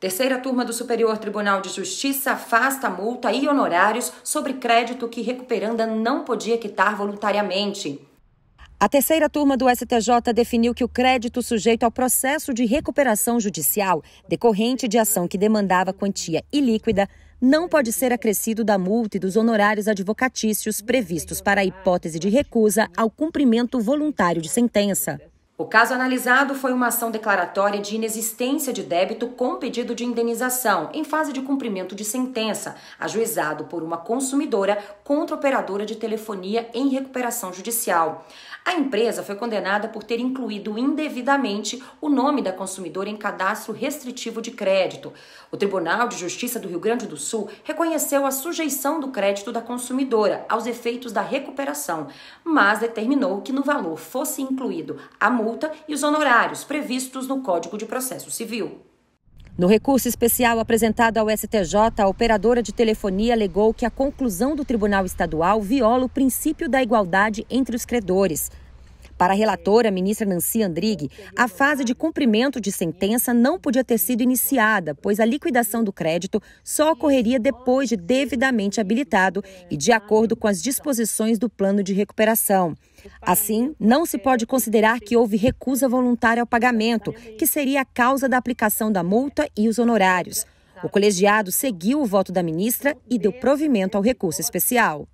Terceira turma do Superior Tribunal de Justiça afasta multa e honorários sobre crédito que recuperanda não podia quitar voluntariamente. A terceira turma do STJ definiu que o crédito sujeito ao processo de recuperação judicial decorrente de ação que demandava quantia ilíquida não pode ser acrescido da multa e dos honorários advocatícios previstos para a hipótese de recusa ao cumprimento voluntário de sentença. O caso analisado foi uma ação declaratória de inexistência de débito com pedido de indenização, em fase de cumprimento de sentença, ajuizado por uma consumidora contra operadora de telefonia em recuperação judicial. A empresa foi condenada por ter incluído indevidamente o nome da consumidora em cadastro restritivo de crédito. O Tribunal de Justiça do Rio Grande do Sul reconheceu a sujeição do crédito da consumidora aos efeitos da recuperação, mas determinou que no valor fosse incluído a multa multa e os honorários previstos no Código de Processo Civil. No recurso especial apresentado ao STJ, a operadora de telefonia alegou que a conclusão do Tribunal Estadual viola o princípio da igualdade entre os credores. Para a relatora, a ministra Nancy Andrighi, a fase de cumprimento de sentença não podia ter sido iniciada, pois a liquidação do crédito só ocorreria depois de devidamente habilitado e de acordo com as disposições do plano de recuperação. Assim, não se pode considerar que houve recusa voluntária ao pagamento, que seria a causa da aplicação da multa e os honorários. O colegiado seguiu o voto da ministra e deu provimento ao recurso especial.